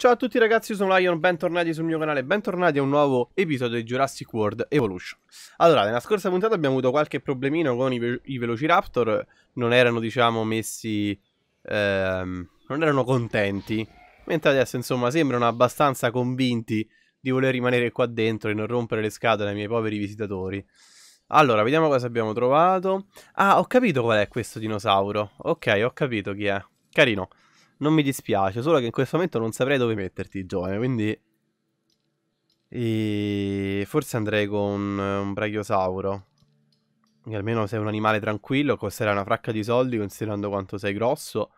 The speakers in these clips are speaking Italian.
Ciao a tutti ragazzi, io sono Lion, bentornati sul mio canale, bentornati a un nuovo episodio di Jurassic World Evolution. Allora, nella scorsa puntata abbiamo avuto qualche problemino con i, ve i Velociraptor, non erano diciamo messi... Ehm, non erano contenti, mentre adesso insomma sembrano abbastanza convinti di voler rimanere qua dentro e non rompere le scatole ai miei poveri visitatori. Allora, vediamo cosa abbiamo trovato. Ah, ho capito qual è questo dinosauro. Ok, ho capito chi è. Carino non mi dispiace, solo che in questo momento non saprei dove metterti, giovane, quindi... E... Forse andrei con eh, un brachiosauro. Che almeno sei un animale tranquillo, costerà una fracca di soldi considerando quanto sei grosso.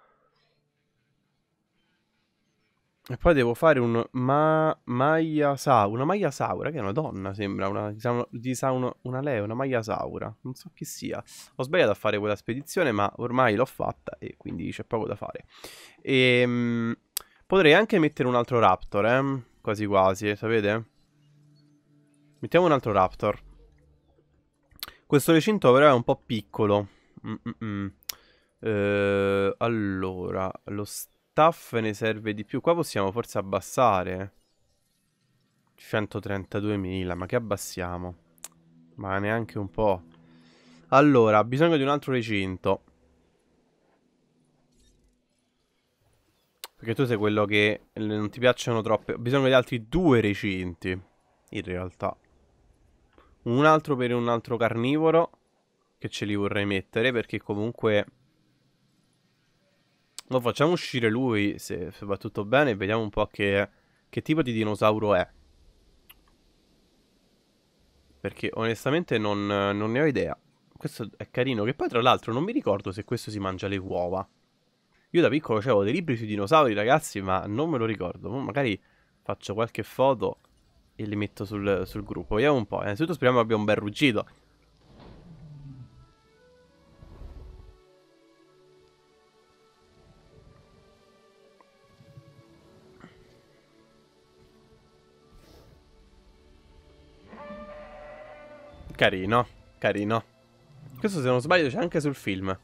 E poi devo fare un ma- Maia Saura. Una Maia Saura, che è una donna, sembra. Una, di sauna, una lei, una Maia Saura. Non so chi sia. Ho sbagliato a fare quella spedizione, ma ormai l'ho fatta e quindi c'è poco da fare. E, ehm, mh, potrei anche mettere un altro Raptor, eh? Quasi quasi, sapete? Mettiamo un altro Raptor. Questo recinto però è un po' piccolo. Mm, mm, mm. Eh, allora, lo stato staff ne serve di più. Qua possiamo forse abbassare. 132.000, ma che abbassiamo? Ma neanche un po'. Allora, bisogno di un altro recinto. Perché tu sei quello che non ti piacciono troppe. Ho bisogno di altri due recinti. In realtà. Un altro per un altro carnivoro. Che ce li vorrei mettere. Perché comunque lo facciamo uscire lui, se, se va tutto bene, vediamo un po' che, che tipo di dinosauro è. Perché onestamente non, non, ne ho idea. Questo è carino. Che poi tra l'altro non mi ricordo se questo si mangia le uova. Io da piccolo avevo dei libri sui dinosauri ragazzi ma non me lo ricordo. Magari faccio qualche foto e li metto sul, sul gruppo. Vediamo un po'. Eh. Innanzitutto speriamo abbia un bel ruggito. Carino, carino. Questo se non sbaglio c'è anche sul film.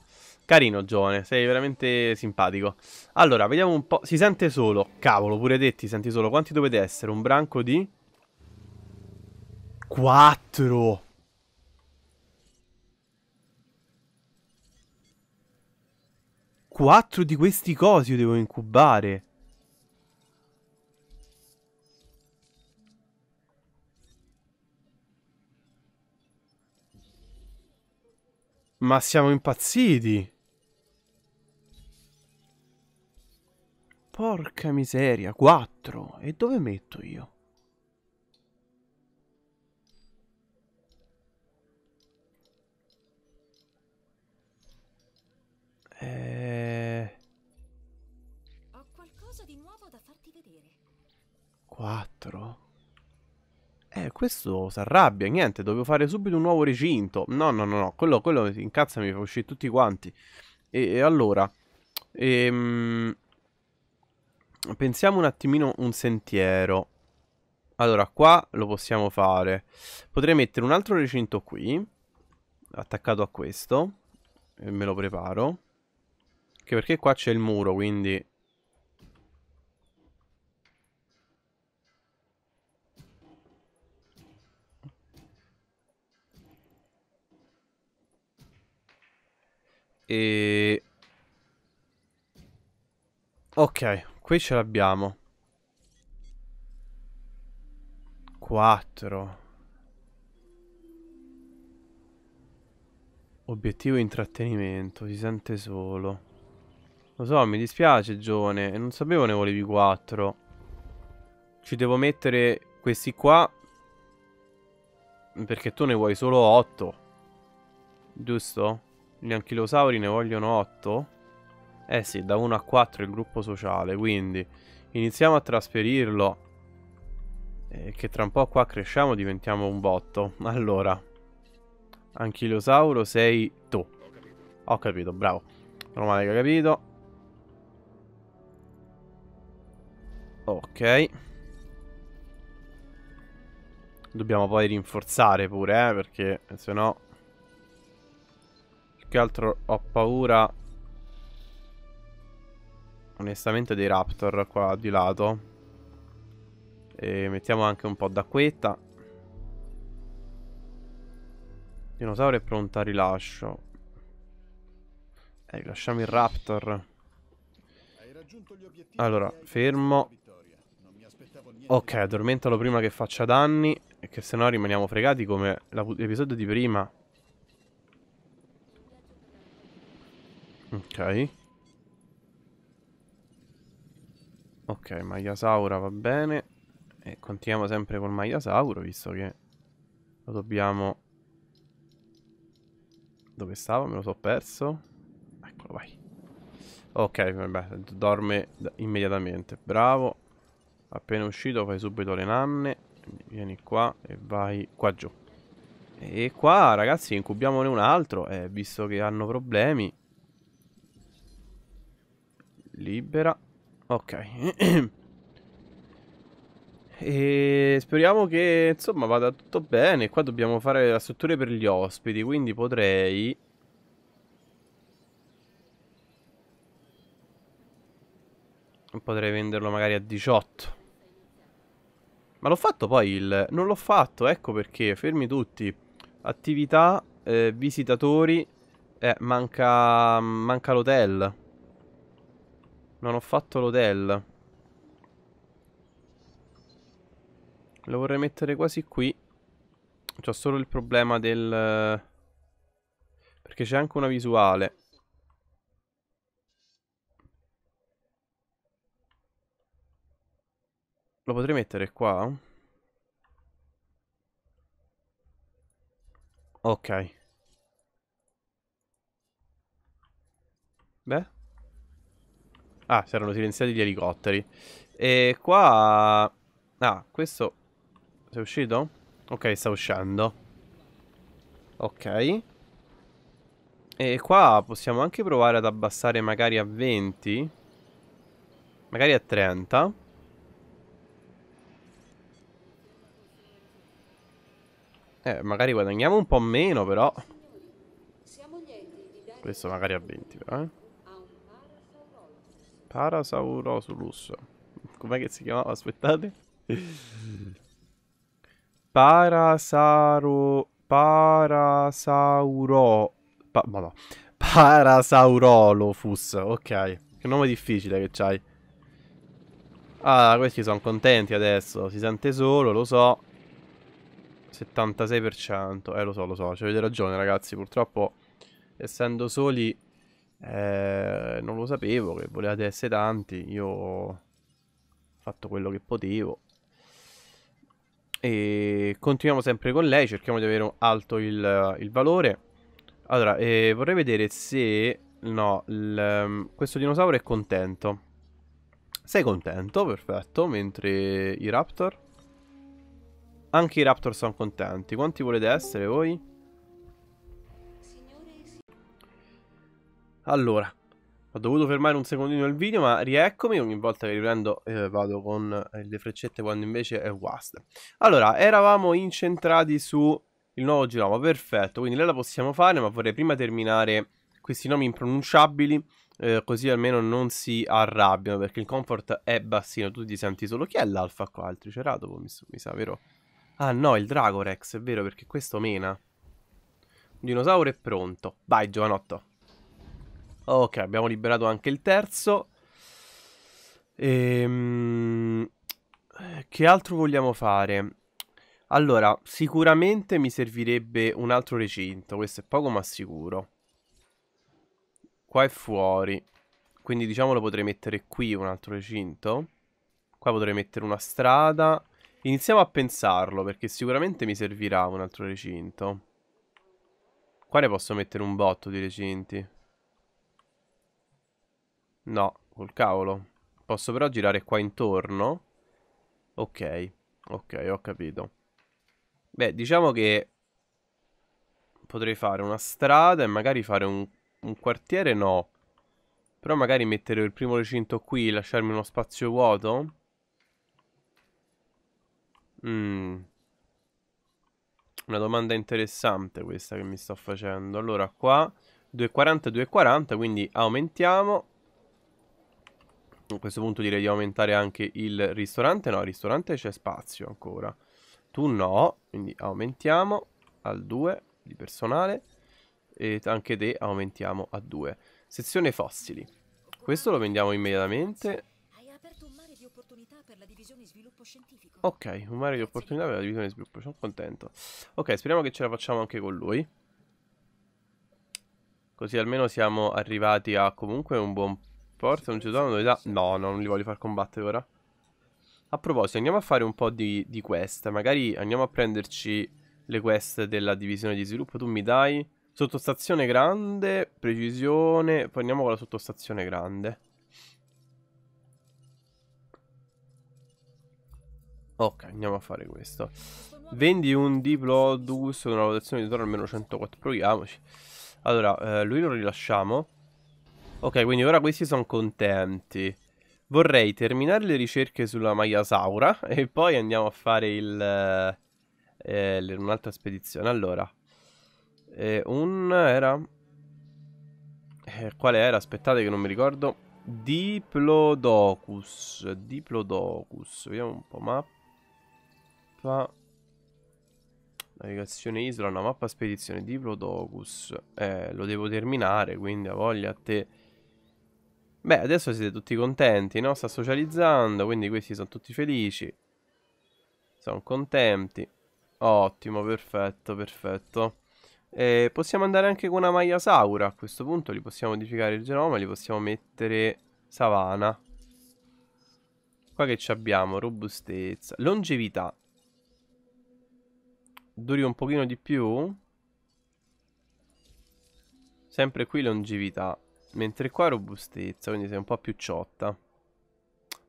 Carino, giovane, sei veramente simpatico. Allora, vediamo un po'. Si sente solo. Cavolo, pure detti, senti solo. Quanti dovete essere? Un branco di... 4. Quattro di questi cosi io devo incubare. Ma siamo impazziti! Porca miseria, 4! E dove metto io? Eh... Ho qualcosa di nuovo da farti vedere. 4 questo si arrabbia, niente, dovevo fare subito un nuovo recinto. No, no, no, no, quello, quello incazza mi fa uscire tutti quanti. E, e allora, ehm, pensiamo un attimino un sentiero. Allora, qua lo possiamo fare. Potrei mettere un altro recinto qui, attaccato a questo. E me lo preparo. Anche perché qua c'è il muro, quindi E... Ok, qui ce l'abbiamo. 4. Obiettivo intrattenimento, si sente solo. Lo so, mi dispiace, Giovane. non sapevo ne volevi 4. Ci devo mettere questi qua perché tu ne vuoi solo 8. Giusto? Gli anchilosauri ne vogliono 8? Eh sì, da 1 a 4 il gruppo sociale, quindi iniziamo a trasferirlo. Eh, che tra un po' qua cresciamo diventiamo un botto. Allora, anchilosauro sei tu. Ho capito, bravo. Meno male che ho capito. Ok. Dobbiamo poi rinforzare pure, eh, perché se no che altro ho paura Onestamente dei raptor qua di lato E mettiamo anche un po' d'acquetta Dinosauro è pronta a rilascio Eh rilasciamo il raptor Allora fermo Ok addormentalo prima che faccia danni che se no rimaniamo fregati come l'episodio di prima Ok. Ok, Maiasaura va bene. E continuiamo sempre col Maiasauro, visto che lo dobbiamo... Dove stava? Me lo so perso. Eccolo, vai. Ok, vabbè, dorme immediatamente. Bravo. Appena uscito fai subito le nanne. Vieni qua e vai qua giù. E qua, ragazzi, incubiamone un altro, eh, visto che hanno problemi. Libera. Ok. E speriamo che insomma vada tutto bene. Qua dobbiamo fare la struttura per gli ospiti, quindi potrei... Potrei venderlo magari a 18. Ma l'ho fatto poi il... Non l'ho fatto, ecco perché. Fermi tutti. Attività, eh, visitatori. Eh, manca... Manca l'hotel. Non ho fatto l'hotel. Lo vorrei mettere quasi qui. C'ho solo il problema del... Perché c'è anche una visuale. Lo potrei mettere qua? Ok. Beh. Ah, si erano silenziati gli elicotteri. E qua... Ah, questo... Sei uscito? Ok, sta uscendo. Ok. E qua possiamo anche provare ad abbassare magari a 20. Magari a 30. Eh, magari guadagniamo un po' meno però. Questo magari a 20 però, eh. Parasaurosulus. Com'è che si chiamava? Aspettate. Parasaro... Parasauro... Pa... Madonna. Parasaurolofus. Ok. Che nome difficile che c'hai. Ah, questi sono contenti adesso. Si sente solo, lo so. 76%. Eh, lo so, lo so. Cioè, avete ragione, ragazzi. Purtroppo, essendo soli, eh, non lo sapevo che volevate essere tanti, io ho fatto quello che potevo. E continuiamo sempre con lei, cerchiamo di avere alto il, il valore. Allora, eh, vorrei vedere se... No, il, ehm, questo dinosauro è contento. Sei contento, perfetto, mentre i raptor? Anche i raptor sono contenti. Quanti volete essere voi? Allora, ho dovuto fermare un secondino il video, ma rieccomi. Ogni volta che riprendo eh, vado con eh, le freccette quando invece è WASD. Allora, eravamo incentrati su il nuovo genoma, perfetto. Quindi lei la possiamo fare, ma vorrei prima terminare questi nomi impronunciabili. Eh, così almeno non si arrabbiano perché il comfort è bassino. Tu ti senti solo chi è l'alfa qua? Il triceratopo mi, mi sa, vero? Ah no, il Dragorex, è vero perché questo mena. Un dinosauro è pronto. Vai, giovanotto. Ok, abbiamo liberato anche il terzo. Ehm, che altro vogliamo fare? Allora, sicuramente mi servirebbe un altro recinto, questo è poco ma sicuro. Qua è fuori, quindi diciamo lo potrei mettere qui un altro recinto. Qua potrei mettere una strada. Iniziamo a pensarlo, perché sicuramente mi servirà un altro recinto. Qua ne posso mettere un botto di recinti. No, col cavolo. Posso però girare qua intorno? Ok, ok, ho capito. Beh, diciamo che potrei fare una strada e magari fare un, un quartiere, no. Però magari mettere il primo recinto qui, e lasciarmi uno spazio vuoto. Mm. Una domanda interessante questa che mi sto facendo. Allora, qua 2,40, 2,40, quindi aumentiamo. A questo punto direi di aumentare anche il ristorante. No, al ristorante c'è spazio ancora. Tu no, quindi aumentiamo al 2 di personale. E anche te aumentiamo a 2. Sezione fossili. Questo lo vendiamo immediatamente. Ok, un mare di opportunità per la divisione di sviluppo, sono contento. Ok, speriamo che ce la facciamo anche con lui. Così almeno siamo arrivati a comunque un buon Forza, un cittadino novità. No, no, non li voglio far combattere ora. A proposito, andiamo a fare un po' di, di quest. Magari andiamo a prenderci le quest della divisione di sviluppo. Tu mi dai sottostazione grande, precisione. Poi andiamo con la sottostazione grande. Ok, andiamo a fare questo. Vendi un Diplodus con una valutazione di torno almeno 104. Proviamoci. Allora, eh, lui lo rilasciamo. Ok, quindi ora questi sono contenti. Vorrei terminare le ricerche sulla Maiasaura e poi andiamo a fare il... Eh, un'altra spedizione. Allora, eh, un era... Eh, quale era? Aspettate che non mi ricordo. Diplodocus. Diplodocus. Vediamo un po' mappa. Navigazione isola, una mappa spedizione. Diplodocus. Eh, lo devo terminare, quindi a voglia a te... Beh, adesso siete tutti contenti, no? Sta socializzando, quindi questi sono tutti felici. Sono contenti. Ottimo, perfetto, perfetto. E possiamo andare anche con una maglia saura. A questo punto li possiamo modificare il genoma, li possiamo mettere savana. Qua che ci abbiamo? Robustezza. Longevità. Duri un pochino di più. Sempre qui longevità. Mentre qua robustezza, quindi sei un po' più ciotta.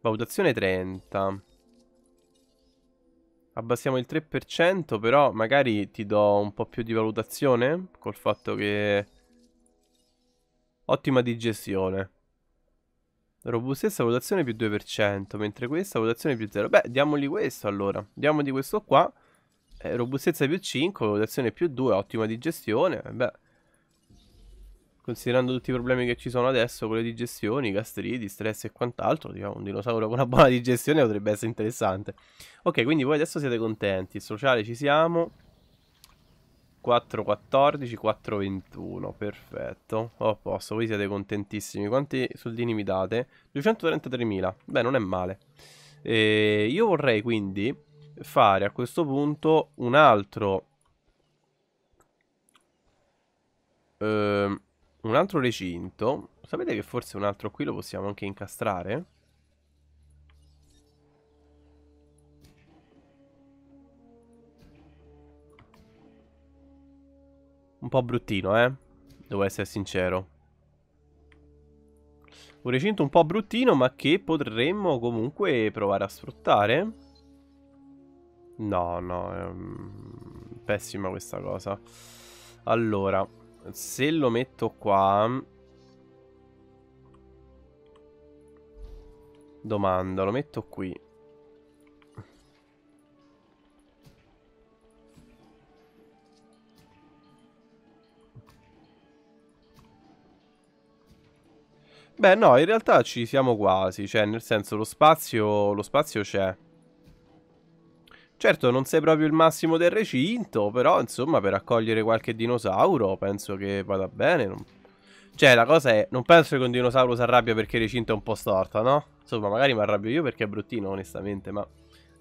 Valutazione 30. Abbassiamo il 3%, però magari ti do un po' più di valutazione col fatto che... Ottima digestione. Robustezza, valutazione più 2%, mentre questa valutazione più 0. Beh, diamogli questo allora. Diamogli questo qua. Eh, robustezza più 5, valutazione più 2, ottima digestione. Beh, considerando tutti i problemi che ci sono adesso con le digestioni, gastriti, stress e quant'altro, diciamo, un dinosauro con una buona digestione potrebbe essere interessante. Ok, quindi voi adesso siete contenti, sociale ci siamo. 414, 421, perfetto. Ho posto, voi siete contentissimi. Quanti soldini mi date? 233.000, beh, non è male. E eh, io vorrei quindi fare a questo punto un altro... Ehm un altro recinto. Sapete che forse un altro qui lo possiamo anche incastrare? Un po' bruttino, eh? Devo essere sincero. Un recinto un po' bruttino, ma che potremmo comunque provare a sfruttare. No, no, è ehm, pessima questa cosa. Allora se lo metto qua... Domanda, lo metto qui. Beh, no, in realtà ci siamo quasi, cioè nel senso lo spazio, lo spazio c'è. Certo, non sei proprio il massimo del recinto, però insomma per accogliere qualche dinosauro penso che vada bene. Non... Cioè, la cosa è, non penso che un dinosauro si arrabbia perché il recinto è un po' storto, no? Insomma, magari mi arrabbio io perché è bruttino, onestamente, ma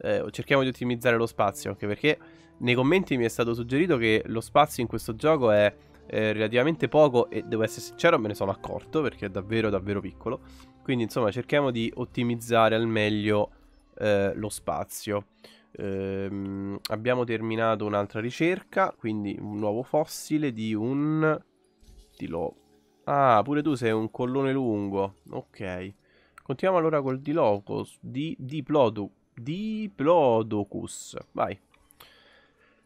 eh, cerchiamo di ottimizzare lo spazio, anche perché nei commenti mi è stato suggerito che lo spazio in questo gioco è eh, relativamente poco e devo essere sincero, me ne sono accorto perché è davvero davvero piccolo. Quindi, insomma, cerchiamo di ottimizzare al meglio eh, lo spazio. Ehm, abbiamo terminato un'altra ricerca, quindi un nuovo fossile di un... Dilo. Ah, pure tu sei un collone lungo. Ok. Continuiamo allora col Dilocus, di Diplodu, Diplodocus. Vai.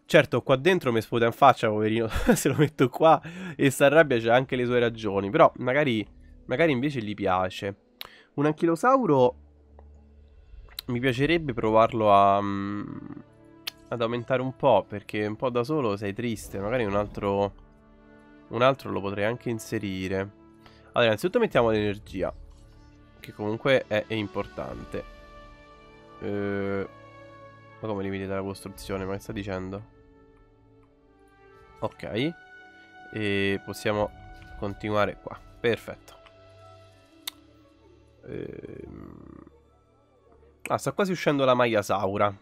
Certo, qua dentro mi sputa in faccia, poverino, se lo metto qua e si arrabbia c'ha anche le sue ragioni, però magari, magari invece gli piace. Un anchilosauro mi piacerebbe provarlo a, mm, ad aumentare un po', perché un po' da solo sei triste. Magari un altro, un altro lo potrei anche inserire. Allora, innanzitutto mettiamo l'energia, che comunque è, è importante. Eh, ma come limite della costruzione? Ma che sta dicendo? Ok. E possiamo continuare qua. Perfetto. Ehm... Ah, sta quasi uscendo la maglia Saura.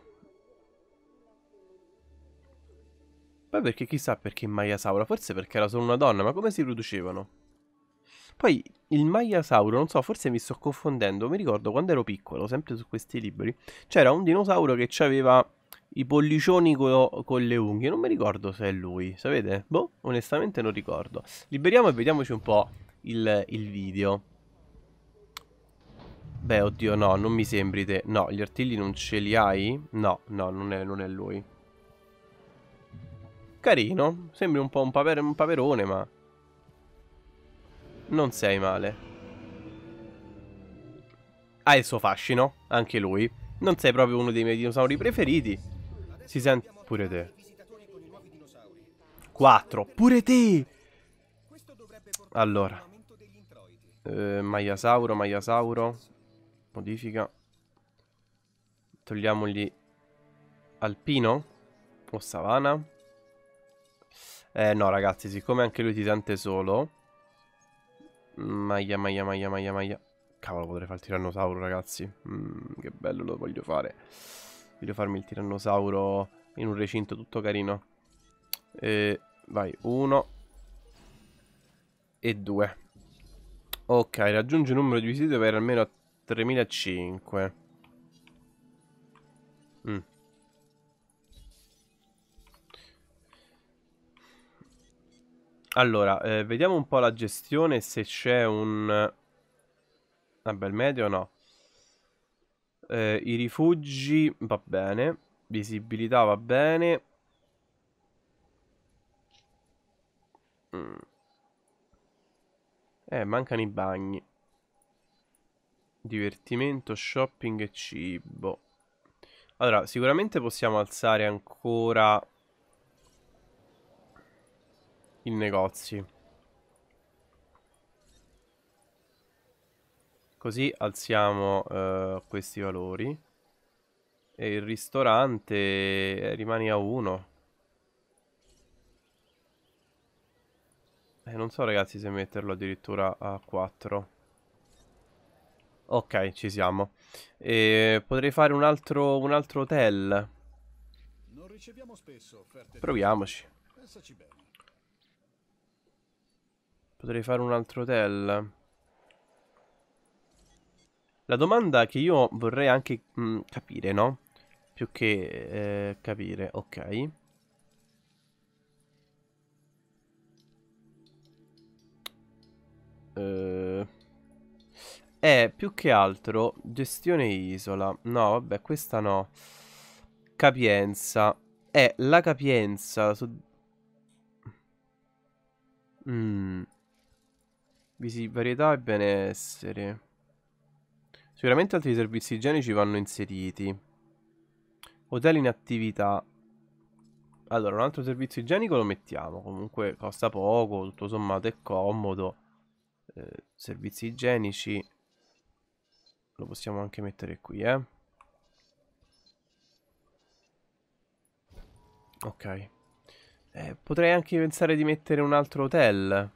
Poi perché chissà perché Maya Saura, forse perché era solo una donna, ma come si producevano? Poi il Maya non so, forse mi sto confondendo, mi ricordo quando ero piccolo, sempre su questi libri, c'era un dinosauro che aveva i pollicioni co con le unghie, non mi ricordo se è lui, sapete? Boh, onestamente non ricordo. Liberiamo e vediamoci un po' il, il video. Beh, oddio, no, non mi sembri te. No, gli artigli non ce li hai? No, no, non è, non è lui. Carino, sembri un po' un, paper un paperone, ma... Non sei male. Ha il suo fascino, anche lui. Non sei proprio uno dei miei dinosauri preferiti. Si sente... Pure te. Quattro. Pure te! Allora. Eh, Maiasauro, Maiasauro modifica togliamogli alpino o savana eh no ragazzi siccome anche lui ti sente solo maia maia maia maia maia cavolo potrei fare il tirannosauro ragazzi mm, che bello lo voglio fare voglio farmi il tirannosauro in un recinto tutto carino eh, vai uno e due ok raggiunge il numero di visite per almeno 3005. Mm. Allora, eh, vediamo un po' la gestione se c'è un... Vabbè, il medio no. Eh, I rifugi va bene. Visibilità va bene. Mm. Eh, mancano i bagni. Divertimento, shopping e cibo. Allora, sicuramente possiamo alzare ancora i negozi. Così alziamo uh, questi valori. E il ristorante rimane a 1. Eh, non so ragazzi se metterlo addirittura a 4. Ok, ci siamo. E potrei fare un altro, un altro hotel. Proviamoci. Potrei fare un altro hotel. La domanda che io vorrei anche mh, mm, capire, no? Più che eh, capire, ok. Eh è eh, più che altro gestione isola. No, vabbè, questa no. Capienza. È eh, la capienza. Su... Mm. varietà e benessere. Sicuramente altri servizi igienici vanno inseriti. Hotel in attività. Allora, un altro servizio igienico lo mettiamo. Comunque costa poco, tutto sommato è comodo. Eh, servizi igienici. Lo possiamo anche mettere qui, eh. Ok. Eh, potrei anche pensare di mettere un altro hotel.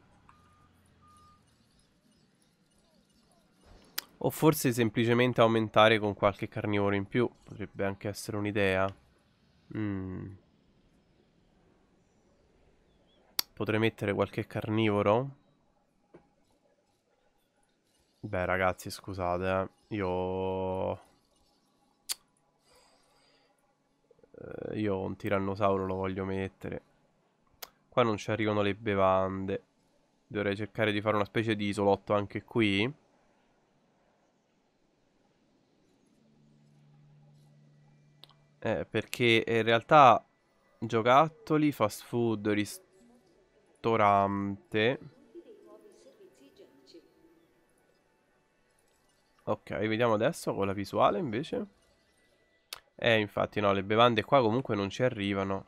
O forse semplicemente aumentare con qualche carnivoro in più. Potrebbe anche essere un'idea. Mm. Potrei mettere qualche carnivoro? Beh ragazzi scusate eh. Io... Eh, io un tirannosauro lo voglio mettere. Qua non ci arrivano le bevande. Dovrei cercare di fare una specie di isolotto anche qui. Eh, perché in realtà giocattoli, fast food, ristorante... Ok, vediamo adesso con la visuale invece. Eh, infatti no, le bevande qua comunque non ci arrivano.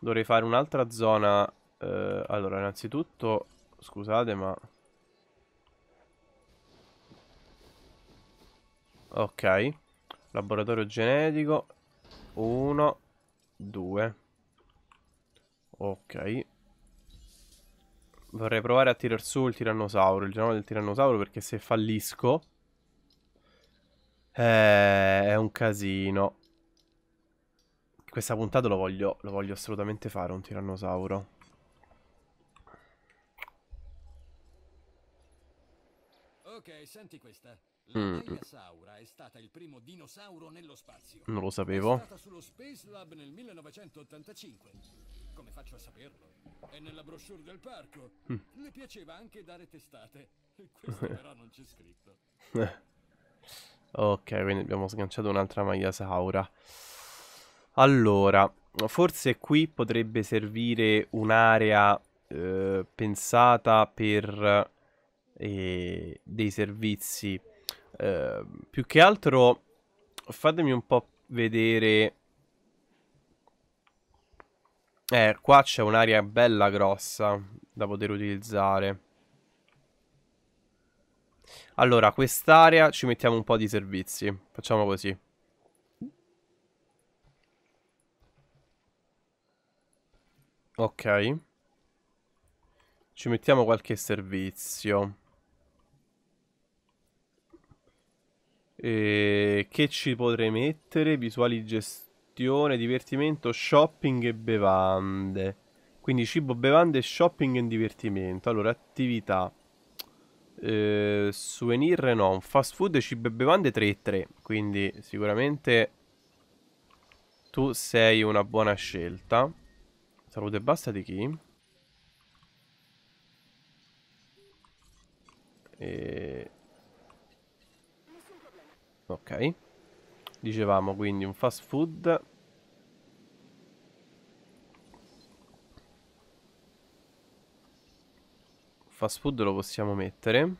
Dovrei fare un'altra zona. Eh, allora, innanzitutto, scusate ma... Ok, laboratorio genetico. Uno, due. Ok, vorrei provare a tirar su il tirannosauro, il genoma del tirannosauro, perché se fallisco... Eh, è un casino. Questa puntata lo voglio, lo voglio assolutamente fare, un tirannosauro. Ok, senti questa. La mm. è stata il primo dinosauro nello spazio. Non lo sapevo. È stata sullo Space Lab nel 1985. Come faccio a saperlo? È nella brochure del parco. Mm. Le piaceva anche dare testate. Questo però non c'è scritto. ok, quindi abbiamo sganciato un'altra maglia Saura. Allora, forse qui potrebbe servire un'area eh, pensata per eh, dei servizi. Eh, più che altro fatemi un po' vedere eh, qua c'è un'area bella grossa da poter utilizzare. Allora, quest'area ci mettiamo un po' di servizi. Facciamo così. Ok. Ci mettiamo qualche servizio. E eh, che ci potrei mettere? Visuali gestione gestione, divertimento, shopping e bevande. Quindi cibo, bevande, shopping e divertimento. Allora, attività. Eh, souvenir no, fast food, cibo e bevande 3 e 3. Quindi sicuramente tu sei una buona scelta. Salute e basta di chi? E... Eh, ok. Dicevamo quindi un fast food Fast food lo possiamo mettere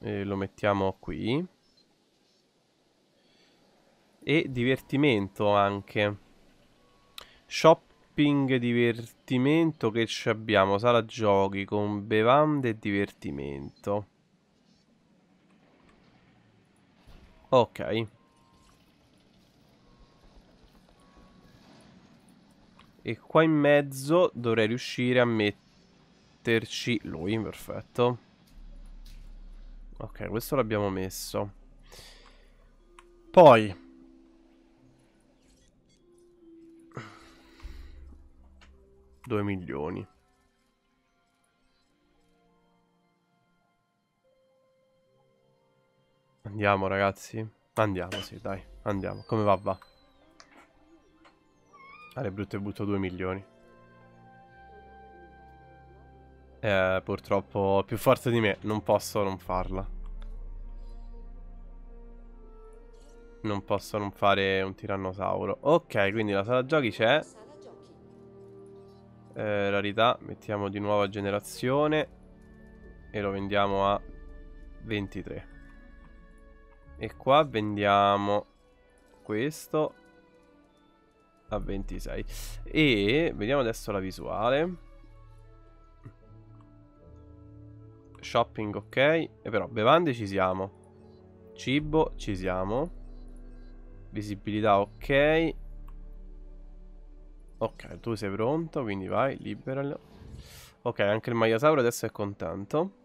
e Lo mettiamo qui E divertimento anche Shopping, divertimento che ci abbiamo Sala giochi con bevande e divertimento Ok. E qua in mezzo dovrei riuscire a metterci lui, perfetto. Ok, questo l'abbiamo messo. Poi... Due milioni. Andiamo ragazzi. Andiamo, sì, dai. Andiamo. Come va, va. Are brutto e butto 2 milioni. Eh, purtroppo più forte di me. Non posso non farla. Non posso non fare un tirannosauro. Ok, quindi la sala giochi c'è. Eh, rarità, mettiamo di nuova generazione. E lo vendiamo a 23. E qua vendiamo questo a 26. E vediamo adesso la visuale. Shopping ok. E però bevande ci siamo. Cibo ci siamo. Visibilità ok. Ok, tu sei pronto, quindi vai, liberalo. Ok, anche il Maiasauro adesso è contento.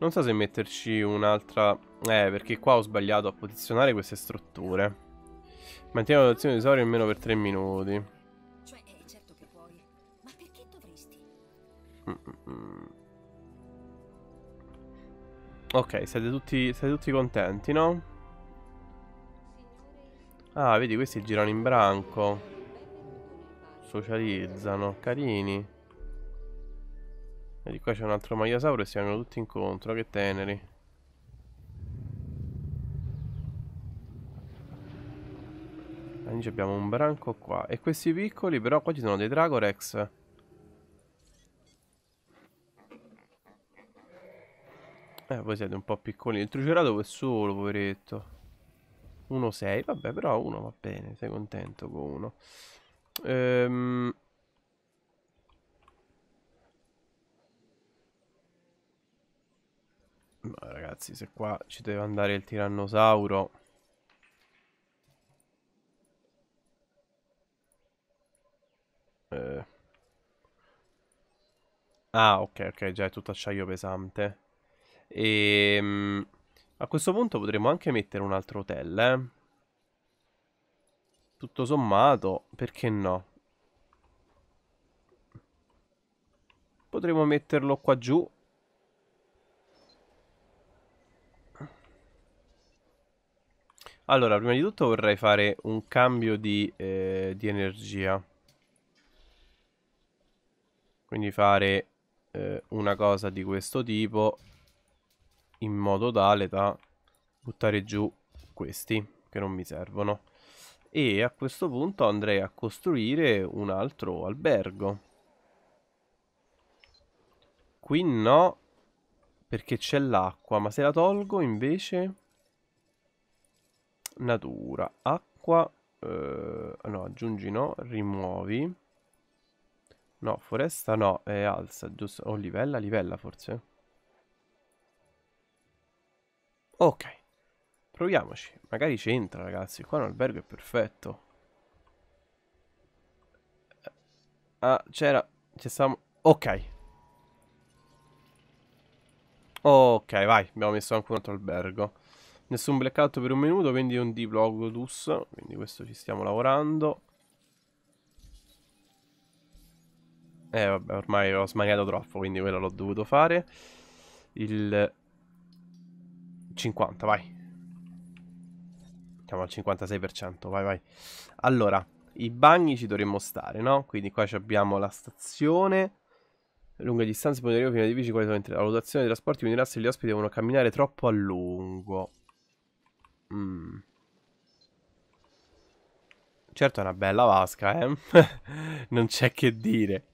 Non so se metterci un'altra... Eh, perché qua ho sbagliato a posizionare queste strutture. Mantiene la dotazione di tesori almeno per 3 minuti. Cioè, eh, certo che puoi, ma perché dovresti? Ok, siete tutti, siete tutti contenti, no? Ah, vedi, questi girano in branco. Socializzano, carini. E di qua c'è un altro maiasauro e si vengono tutti incontro, che teneri. Amici abbiamo un branco qua. E questi piccoli però qua ci sono dei Dragorex. Eh, voi siete un po' piccoli. Il Truceratopo è solo, poveretto. 1-6, vabbè, però uno va bene, sei contento con uno. Ehm... Ma ragazzi, se qua ci deve andare il tirannosauro... Eh. Ah, ok, ok, già è tutto acciaio pesante. E... Ehm, a questo punto potremmo anche mettere un altro hotel, eh. Tutto sommato, perché no? Potremmo metterlo qua giù Allora, prima di tutto vorrei fare un cambio di, eh, di energia. Quindi fare eh, una cosa di questo tipo in modo tale da buttare giù questi che non mi servono. E a questo punto andrei a costruire un altro albergo. Qui no, perché c'è l'acqua, ma se la tolgo invece natura, acqua, eh, no, aggiungi no, rimuovi. No, foresta no, è alza, giusto, o oh, livella, livella forse. Ok, proviamoci, magari c'entra ragazzi, qua un albergo è perfetto. Ah, c'era, c'è stavamo, ok. Ok, vai, abbiamo messo anche un altro albergo. Nessun blackout per un minuto, quindi un diplo quindi questo ci stiamo lavorando. Eh vabbè, ormai ho smaniato troppo, quindi quello l'ho dovuto fare. Il 50, vai. Siamo al 56%, vai vai. Allora, i bagni ci dovremmo stare, no? Quindi qua abbiamo la stazione. Lunghe distanze, poi arrivo fino ai edifici quali sono entrati. La valutazione dei trasporti finirà se gli ospiti devono camminare troppo a lungo. Mm. Certo è una bella vasca, eh. non c'è che dire.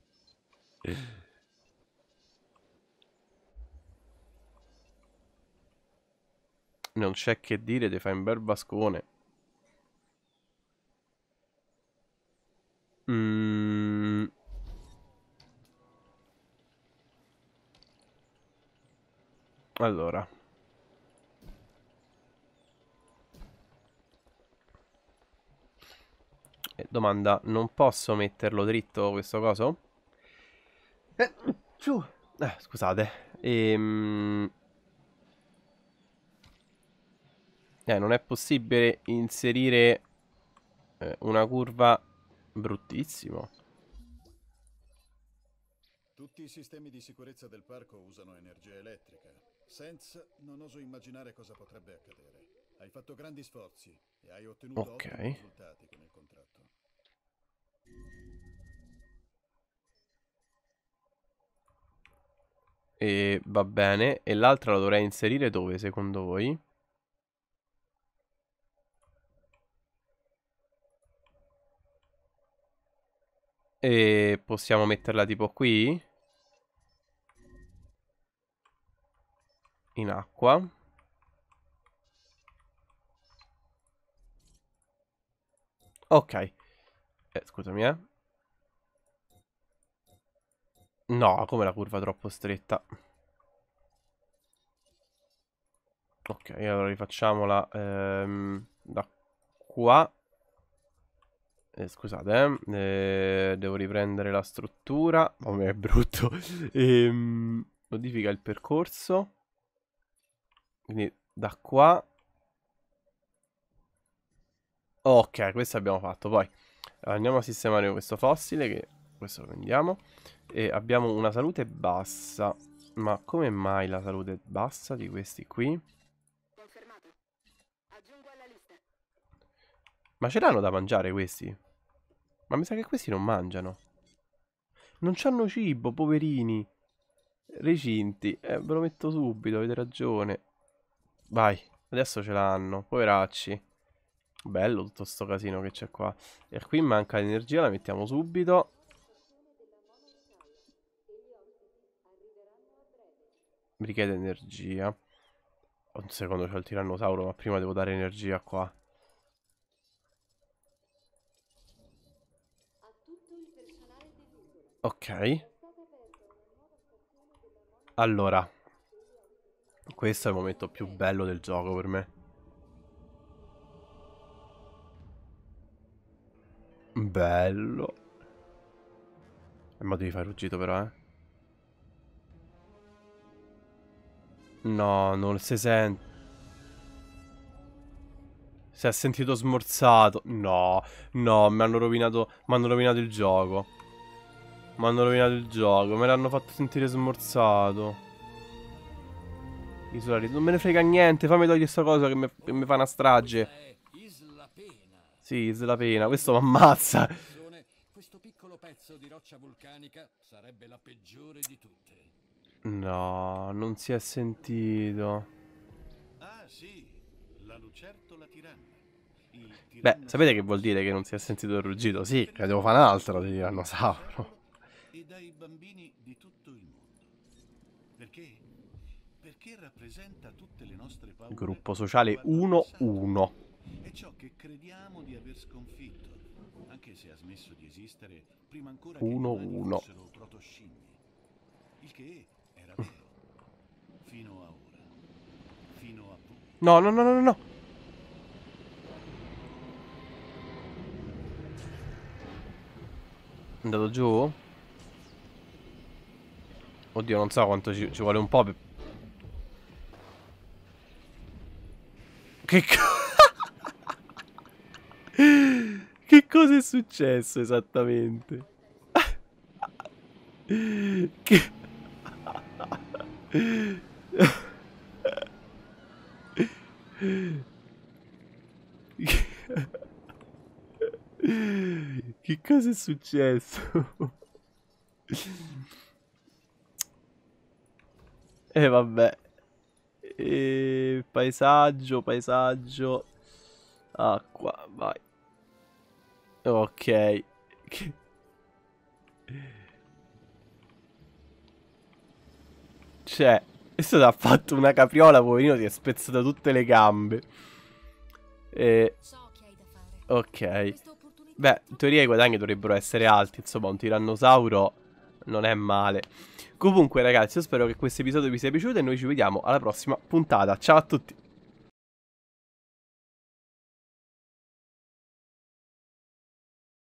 Non c'è che dire, ti fai un bel vascone. Mm. Allora. Domanda, non posso metterlo dritto questo coso? Eh, eh, scusate. Ehm... Eh, non è possibile inserire eh, una curva bruttissimo. Tutti i sistemi di sicurezza del parco usano energia elettrica. Sense, non oso immaginare cosa potrebbe accadere. Hai fatto grandi sforzi e hai ottenuto okay. risultati con il contratto. E va bene. E l'altra la dovrei inserire dove secondo voi? E possiamo metterla tipo qui? In acqua. Ok. Eh, scusami, eh. No, come la curva troppo stretta. Ok, allora rifacciamola ehm, da qua. Eh, scusate, eh. Eh, devo riprendere la struttura. Oh, è brutto. ehm, modifica il percorso. Quindi da qua. Ok, questo abbiamo fatto. Poi Andiamo a sistemare questo fossile che questo lo prendiamo e abbiamo una salute bassa. Ma come mai la salute bassa di questi qui? Ma ce l'hanno da mangiare questi? Ma mi sa che questi non mangiano. Non c'hanno cibo, poverini. Recinti. Eh, ve lo metto subito, avete ragione. Vai, adesso ce l'hanno, poveracci. Bello tutto sto casino che c'è qua. E qui manca l'energia, la mettiamo subito. Mi richiede energia. Un secondo c'è il tirannosauro, ma prima devo dare energia qua. Ok. Allora. Questo è il momento più bello del gioco per me. Bello. Ma devi fare ruggito però, eh. No, non si sente. Si è sentito smorzato. No, no, mi hanno rovinato. Mi hanno rovinato il gioco. Mi hanno rovinato il gioco. Me l'hanno fatto sentire smorzato. Isolari. Non me ne frega niente. Fammi togliere questa cosa che mi, che mi fa una strage. Sì, Slavena, questo mi ammazza. Questo piccolo pezzo di roccia vulcanica sarebbe la peggiore di tutte. No, non si è sentito. Ah, sì, la lucertola tiranna. Beh, sapete che vuol dire che non si è sentito il ruggito? Sì, che devo fare un altro di tirannosauro. E dai bambini di tutto il mondo. Perché? Perché rappresenta tutte le nostre paure. Gruppo sociale 1-1 ciò che crediamo di aver sconfitto, anche se ha smesso di esistere prima ancora uno, che uno. fossero protoscimmie. Il che era vero. Fino a ora. Fino a voi. No, no, no, no, no. Andato giù? Oddio, non so quanto ci, ci vuole un po' per... Che cazzo? Che cosa è successo esattamente? Che... Che cosa è successo? E eh, vabbè. Eh, paesaggio, paesaggio. Acqua, vai. Ok. Cioè, questo ha fatto una capriola, poverino, si è spezzato tutte le gambe. E... Ok. Beh, in teoria i guadagni dovrebbero essere alti, insomma, un tirannosauro non è male. Comunque, ragazzi, io spero che questo episodio vi sia piaciuto e noi ci vediamo alla prossima puntata. Ciao a tutti!